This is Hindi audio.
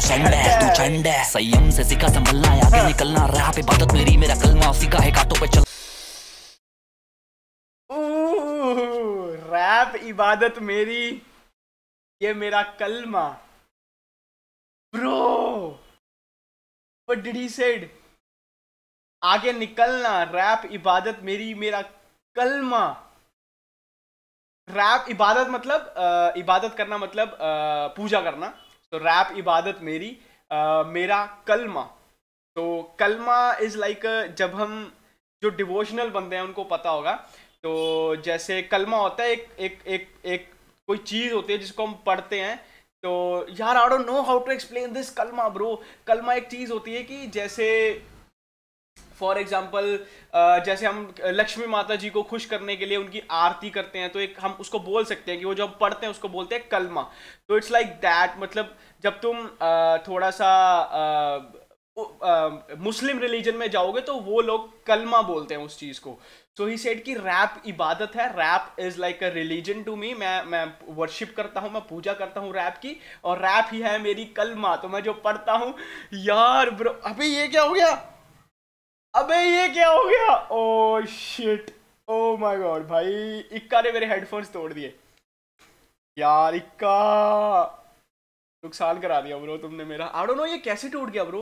है तू चंड है संयम से सीखा संभलना है आगे निकलना रहा पे बात मेरी मेरा कलमा है कांटों पे चल रैप इबादत मेरी ये मेरा कलमा ब्रो डिड ही सेड आगे निकलना रैप इबादत मेरी मेरा कलमा रैप इबादत मतलब आ, इबादत करना मतलब आ, पूजा करना तो रैप इबादत मेरी uh, मेरा कलमा तो कलमा इज़ लाइक जब हम जो डिवोशनल बंदे हैं उनको पता होगा तो जैसे कलमा होता है एक एक एक एक कोई चीज़ होती है जिसको हम पढ़ते हैं तो यार I don't know how to explain this कलमा ब्रो कलमा एक चीज़ होती है कि जैसे फॉर एग्जाम्पल uh, जैसे हम uh, लक्ष्मी माता जी को खुश करने के लिए उनकी आरती करते हैं तो एक हम उसको बोल सकते हैं कि वो जो हम पढ़ते हैं उसको बोलते हैं कलमा तो इट्स लाइक दैट मतलब जब तुम uh, थोड़ा सा uh, uh, Muslim uh, religion में जाओगे तो वो लोग कलमा बोलते हैं उस चीज़ को सो ही सेड कि रैप इबादत है rap is like a religion to me मैं मैं वर्शिप करता हूँ मैं पूजा करता हूँ रैप की और रैप ही है मेरी कलमा तो मैं जो पढ़ता हूँ यार ब्रो अभी ये क्या हो गया अबे ये क्या हो गया oh shit oh my god भाई इक्का ने मेरे हेडफोन्स तोड़ दिए यार इक्का नुकसान करा दिया ब्रो तुमने मेरा आई डोंट नो ये कैसे टूट गया ब्रो